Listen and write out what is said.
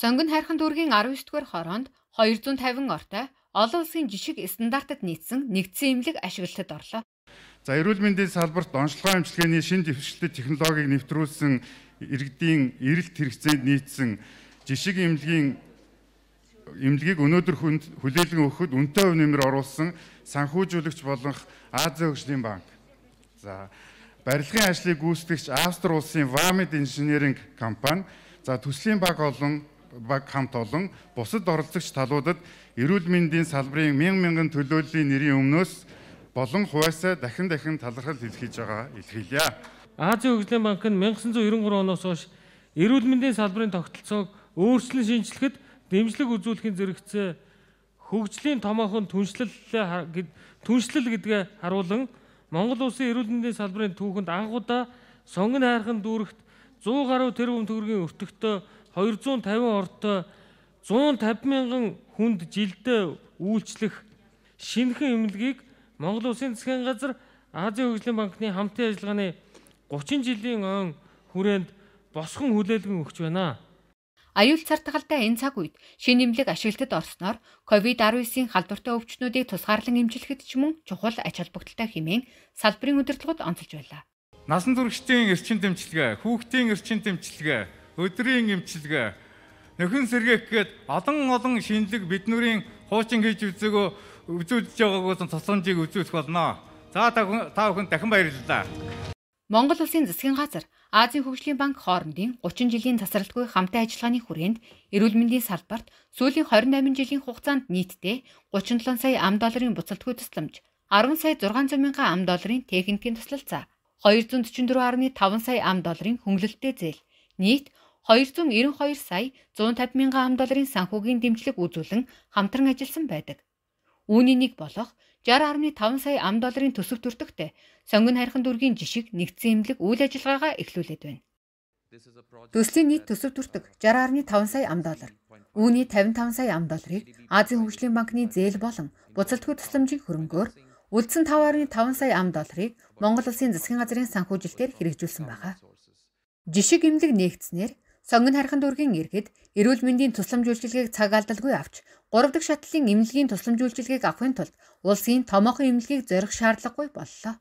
Сонгон хайрхан дүүргийн 19-р хороонд 250 ортой олон улсын жишиг стандартад нийцсэн нэгдсэн имлэг ашиглалтад орлоо. За эрүүл мэндийн салбарт онцлогоо эмчилгээний шин дэвшилтэй технологиг нэвтрүүлсэн иргэдийн эрэлт хэрэгцээнд нийцсэн жишиг имлэгийн имлэгийг өнөөдөр хүлээлгэн өгөхөд үнэтэй хувь нэмэр оруулсан санхүүжүүлэгч болох Азийн хөгжлийн банк. За барилгын ажлыг гүйцэтгэгч Австри улсын Vamed Engineering компани, за төслийн банк болон баг хамт олон бусад оролцогч талуудад эрүүл мэндийн салбарын мянган мянган төлөөллийн нэрийн өмнөөс болон хуваасаа дахин дахин талархал илгээж байгаа илэрхийлье. Азийн хөгжлийн банк нь 1993 оноос хойш эрүүл мэндийн салбарын тогтолцоог өөрчлөн шинжлэхэд дэмжлэг үзүүлэхийн зэрэгцээ хөгжлийн томоохон түншлэл түншлэл гэдгээ харуулan Монгол улсын эрүүл мэндийн салбарын түүхэнд анхудаа сонгон хайрхан дүүрэгт 100 гаруй тэрбум төгрөгийн өртөгтэй 250 ортой 150 мянган хүнд жилдээ үйлчлэх шинэхэн эмнэлгийг Монгол Улсын засгийн газар Азийн хөгжлийн банкны хамтын ажиллагааны 30 жилийн он хүрээнд босгон хүлээлгэн өгч байна. Аюул цартгалтай энэ цаг үед шин нэмлэг ашиглалтад орсноор COVID-19-ийн халдвартай өвчнүүдийг тусгаарлан эмчлэхэд ч мөн чухал ач холбогдолтой хэмээн салбарын удирдлагууд онцолж байлаа. Насан туршидын эрчин дэмжлэг, хүүхдийн эрчин дэмжлэг, өдрийн эмчилгээ нөхөн сэргээх гээд олон олон шинэлэг биднэрийн хуучин хийж үзээгөө үзүүлж байгаагаас тусламжийг үзүүлэх болно. За та бүхэн дахин баярлалаа. Монгол улсын засгийн газар Азийн хөгжлийн банк хоорондын 30 жилийн тасралтгүй хамтын ажиллагааны хүрээнд эрүүл мэндийн салбарт сүүлийн 28 жилийн хугацаанд нийтдээ 37 сая ам долларын буцалтгүй тусламж, 10 сая 600 мянган ам долларын техникийн туслалцаа, 244.5 сая ам долларын хөнгөлөлттэй зээл, нийт 292 сая 150 мянган ам долларын санхүүгийн дэмжлэг үзүүлэн хамтран ажилласан байдаг. Үүний нэг болох 60.5 сая ам долларын төсөв төртөгтэй сонгон хайрхан дүргийн жишг нэгдсэн эмнэлэг үйл ажиллагаагаа эхлүүлээд байна. Төслийн нийт төсөв төртөг 60.5 сая ам доллар. Үүний 55 сая ам долларыг Азийн хөгжлийн банкны зээл болон буцалтгүй тусламжийг хөрөнгөөр үлдсэн 5.5 сая ам долларыг Монгол улсын засгийн газрын санхүүжилтээр хэрэгжүүлсэн байна. Жишг эмнэлэг нээгдснээр Сонгон хархан дүүргийн иргэд эрүүл мэндийн тусламжүүлчилгээг цаг алдалгүй авч 3 дахь шатлын эмнэлгийн тусламжүүлчилгээг авахын тулд улсын томоохон эмнэлгийг зорих шаардлагагүй боллоо.